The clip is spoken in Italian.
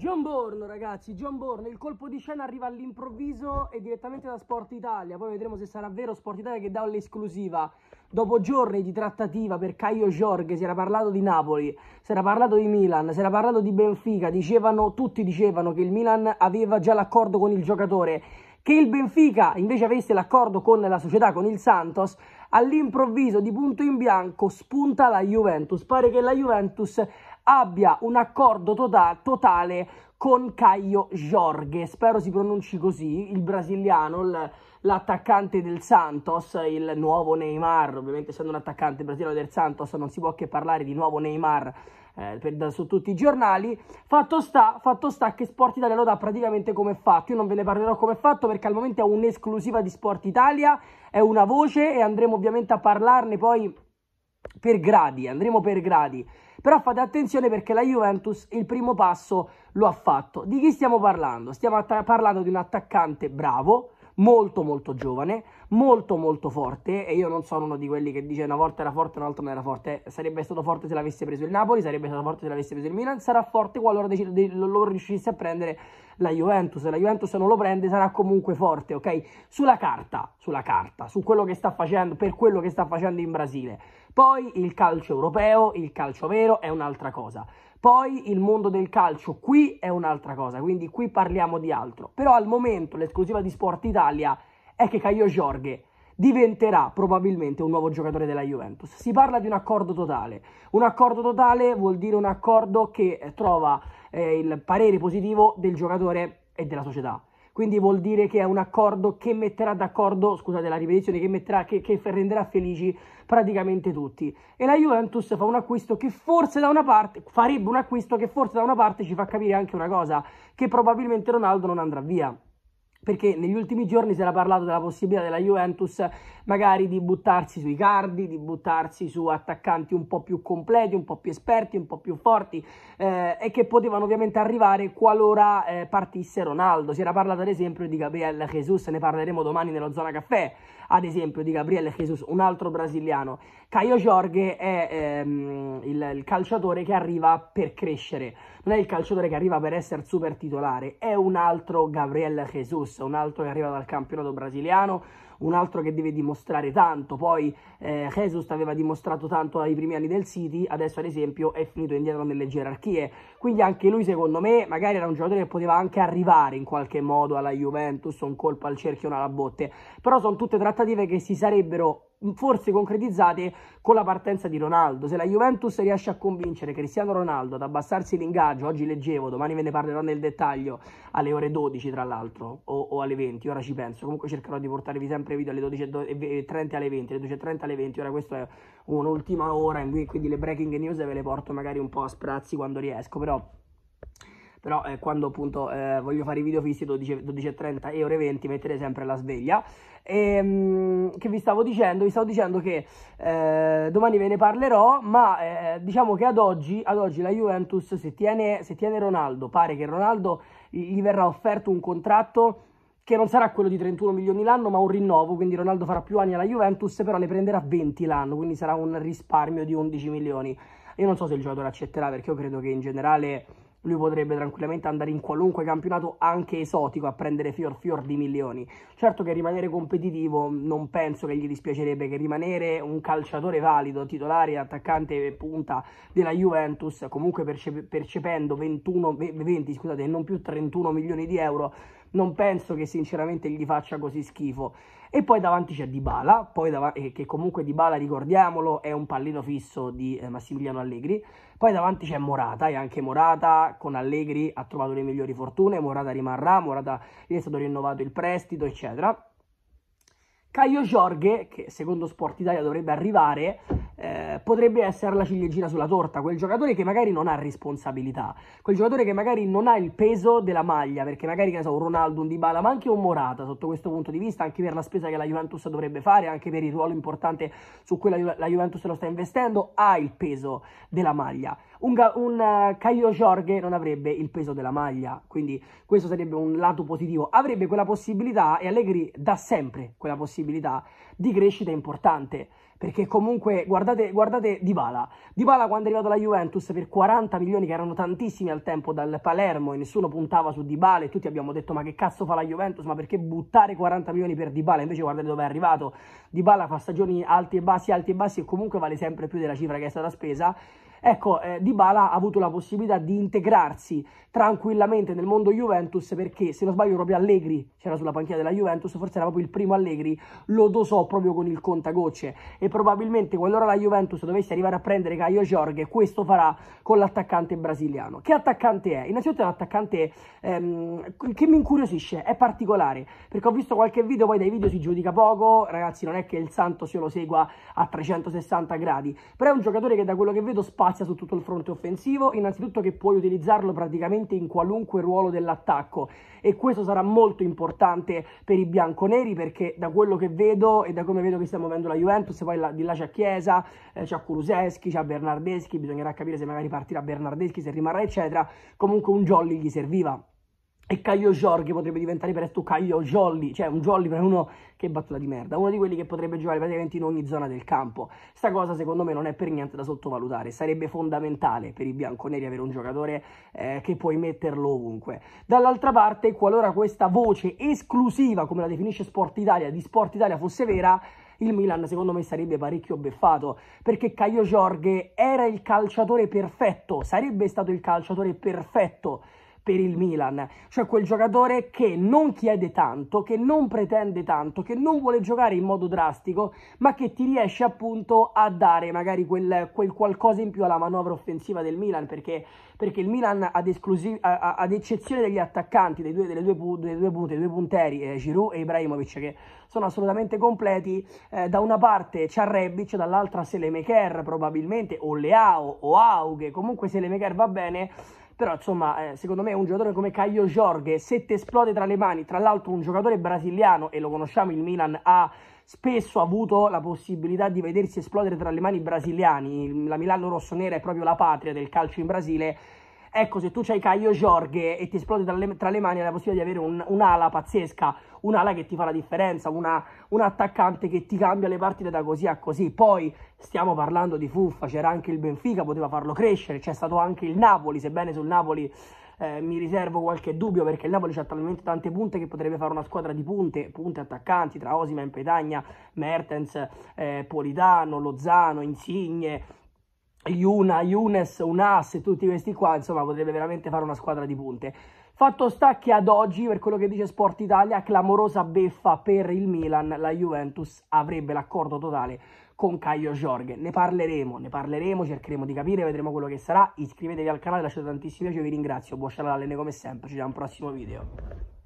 John Bourne ragazzi, John Bourne, il colpo di scena arriva all'improvviso e direttamente da Sport Italia, poi vedremo se sarà vero Sport Italia che dà l'esclusiva. Dopo giorni di trattativa per Caio Jorge si era parlato di Napoli, si era parlato di Milan, si era parlato di Benfica, dicevano, tutti dicevano che il Milan aveva già l'accordo con il giocatore, che il Benfica invece avesse l'accordo con la società, con il Santos, all'improvviso di punto in bianco spunta la Juventus. Pare che la Juventus abbia un accordo to- tota-, totale con Caio Jorge, spero si pronunci così, il brasiliano, il, l'attaccante del Santos, il nuovo Neymar, ovviamente essendo un attaccante brasiliano del Santos non si può che parlare di nuovo Neymar eh, per, da, su tutti i giornali, fatto sta, fatto sta che Sport Italia lo dà praticamente come fatto, io non ve ne parlerò come fatto perché al momento è un'esclusiva di Sport Italia, è una voce e andremo ovviamente a parlarne poi per gradi, andremo per gradi. Però fate attenzione perché la Juventus il primo passo lo ha fatto. Di chi stiamo parlando? Stiamo parlando di un attaccante bravo, molto molto giovane, molto molto forte e io non sono uno di quelli che dice una volta era forte, un'altra non era forte, sarebbe stato forte se l'avesse preso il Napoli, sarebbe stato forte se l'avesse preso il Milan, sarà forte qualora decide, lo riuscisse a prendere la Juventus, la Juventus non lo prende sarà comunque forte, ok? Sulla carta, sulla carta, su quello che sta facendo, per quello che sta facendo in Brasile. Poi il calcio europeo, il calcio vero è un'altra cosa. Poi il mondo del calcio, qui è un'altra cosa, quindi qui parliamo di altro. Però al momento l'esclusiva di Sport Italia è che Caio Jorge diventerà probabilmente un nuovo giocatore della Juventus. Si parla di un accordo totale. Un accordo totale vuol dire un accordo che trova eh, il parere positivo del giocatore e della società quindi vuol dire che è un accordo che metterà d'accordo, scusate la ripetizione, che, metterà, che, che, renderà felici praticamente tutti. E la Juventus fa un acquisto che forse da una parte, farebbe un acquisto che forse da una parte ci fa capire anche una cosa, che probabilmente Ronaldo non andrà via perché negli ultimi giorni si era parlato della possibilità della Juventus magari di buttarsi sui cardi, di buttarsi su attaccanti un po' più completi, un po' più esperti, un po' più forti eh, e che potevano ovviamente arrivare qualora eh, partisse Ronaldo. Si era parlato ad esempio di Gabriel Jesus, ne parleremo domani nello Zona Caffè, ad esempio di Gabriel Jesus, un altro brasiliano. Caio Jorge è ehm, il, il calciatore che arriva per crescere non è il calciatore che arriva per essere super titolare, è un altro Gabriel Jesus, un altro che arriva dal campionato brasiliano, un altro che deve dimostrare tanto. Poi eh, Jesus aveva dimostrato tanto ai primi anni del City, adesso ad esempio è finito indietro nelle gerarchie. Quindi anche lui, secondo me, magari era un giocatore che poteva anche arrivare in qualche modo alla Juventus, un colpo al cerchio, una alla botte. Però sono tutte trattative che si sarebbero forse concretizzate con la partenza di Ronaldo. Se la Juventus riesce a convincere Cristiano Ronaldo ad abbassarsi l'ingaggio, oggi leggevo, domani ve ne parlerò nel dettaglio, alle ore 12 tra l'altro, o, o alle 20, ora ci penso, comunque cercherò di portarvi sempre video alle 12.30 alle 20, alle 12.30 alle 20, ora questa è un'ultima ora, quindi le breaking news ve le porto magari un po' a sprazzi quando riesco, però però eh, quando appunto eh, voglio fare i video fissi 12.30 e ore 20 mettere sempre la sveglia e, ehm, che vi stavo dicendo vi stavo dicendo che eh, domani ve ne parlerò ma eh, diciamo che ad oggi, ad oggi la Juventus se tiene, se tiene Ronaldo pare che Ronaldo gli verrà offerto un contratto che non sarà quello di 31 milioni l'anno, ma un rinnovo, quindi Ronaldo farà più anni alla Juventus, però ne prenderà 20 l'anno, quindi sarà un risparmio di 11 milioni. Io non so se il giocatore accetterà, perché io credo che in generale lui potrebbe tranquillamente andare in qualunque campionato anche esotico a prendere fior fior di milioni. Certo che rimanere competitivo mm, non penso che gli dispiacerebbe, che rimanere un calciatore valido, titolare, attaccante e punta della Juventus, comunque percep percependo 21, 20 scusate, non più 31 milioni di euro, non penso che sinceramente gli faccia così schifo. E poi davanti c'è Dybala, poi dav- eh, che comunque Dybala, ricordiamolo, è un pallino fisso di eh, Massimiliano Allegri. Poi davanti c'è Morata, e anche Morata con Allegri ha trovato le migliori fortune, Morata rimarrà, Morata gli è stato rinnovato il prestito, eccetera. Caio Jorge, che secondo Sport Italia dovrebbe arrivare, eh, potrebbe essere la ciliegina sulla torta, quel giocatore che magari non ha responsabilità, quel giocatore che magari non ha il peso della maglia, perché magari che ne so, un Ronaldo, un Dybala, ma anche un Morata sotto questo punto di vista, anche per la spesa che la Juventus dovrebbe fare, anche per il ruolo importante su cui la, Ju- la Juventus lo sta investendo, ha il peso della maglia un, un uh, Caio Jorge non avrebbe il peso della maglia, quindi questo sarebbe un lato positivo. Avrebbe quella possibilità, e Allegri dà sempre quella possibilità, di crescita importante, perché comunque, guardate, guardate Dybala. Dybala quando è arrivato alla Juventus per 40 milioni, che erano tantissimi al tempo dal Palermo, e nessuno puntava su Dybala, e tutti abbiamo detto ma che cazzo fa la Juventus, ma perché buttare 40 milioni per Dybala? Invece guardate dove è arrivato. Dybala fa stagioni alti e bassi, alti e bassi, e comunque vale sempre più della cifra che è stata spesa, Ecco, eh, Dybala ha avuto la possibilità di integrarsi tranquillamente nel mondo Juventus perché, se non sbaglio, proprio Allegri c'era sulla panchina della Juventus, forse era proprio il primo Allegri, lo dosò proprio con il contagocce e probabilmente qualora la Juventus dovesse arrivare a prendere Caio Jorge, questo farà con l'attaccante brasiliano. Che attaccante è? Innanzitutto è un attaccante ehm, che mi incuriosisce, è particolare, perché ho visto qualche video, poi dai video si giudica poco, ragazzi non è che il Santos io lo segua a 360 gradi, però è un giocatore che da quello che vedo spara spazia su tutto il fronte offensivo, innanzitutto che puoi utilizzarlo praticamente in qualunque ruolo dell'attacco e questo sarà molto importante per i bianconeri perché da quello che vedo e da come vedo che stiamo muovendo la Juventus, poi là, di là c'è Chiesa, eh, c'è Kuruseschi, c'è Bernardeschi, bisognerà capire se magari partirà Bernardeschi, se rimarrà eccetera, comunque un jolly gli serviva e Caio Jorge potrebbe diventare presto Caio Jolly, cioè un Jolly per uno che battuta di merda, uno di quelli che potrebbe giocare praticamente in ogni zona del campo. Sta cosa secondo me non è per niente da sottovalutare, sarebbe fondamentale per i bianconeri avere un giocatore eh, che puoi metterlo ovunque. Dall'altra parte, qualora questa voce esclusiva, come la definisce Sport Italia, di Sport Italia fosse vera, il Milan secondo me sarebbe parecchio beffato perché Caio Jorge era il calciatore perfetto, sarebbe stato il calciatore perfetto per il Milan, cioè quel giocatore che non chiede tanto, che non pretende tanto, che non vuole giocare in modo drastico, ma che ti riesce appunto a dare magari quel, quel qualcosa in più alla manovra offensiva del Milan, perché, perché il Milan ad, esclusi- a, ad eccezione degli attaccanti, dei due, delle due, pu- dei due punte, dei due punteri, eh, Giroud e Ibrahimovic, che sono assolutamente completi, eh, da una parte c'è Rebic, dall'altra Selemeker probabilmente, o Leao, o Aughe, comunque Selemeker va bene, però insomma eh, secondo me un giocatore come Caio Jorge se ti esplode tra le mani, tra l'altro un giocatore brasiliano e lo conosciamo il Milan ha spesso avuto la possibilità di vedersi esplodere tra le mani brasiliani, la Milano rossonera è proprio la patria del calcio in Brasile Ecco, se tu c'hai Caio Jorge e ti esplode tra le, tra le mani, hai la possibilità di avere un, un'ala pazzesca, un'ala che ti fa la differenza, una, un attaccante che ti cambia le partite da così a così. Poi stiamo parlando di fuffa, c'era anche il Benfica, poteva farlo crescere, c'è stato anche il Napoli, sebbene sul Napoli eh, mi riservo qualche dubbio perché il Napoli ha talmente tante punte che potrebbe fare una squadra di punte, punte attaccanti tra Osima, Petagna, Mertens, eh, Politano, Lozano, Insigne Yuna, Younes, Unas, e tutti questi qua, insomma potrebbe veramente fare una squadra di punte. Fatto sta che ad oggi, per quello che dice Sport Italia, clamorosa beffa per il Milan, la Juventus avrebbe l'accordo totale con Caio Jorge. Ne parleremo, ne parleremo, cercheremo di capire, vedremo quello che sarà. Iscrivetevi al canale, lasciate tantissimi piace, vi ringrazio, buon scialala, come sempre, ci vediamo al prossimo video.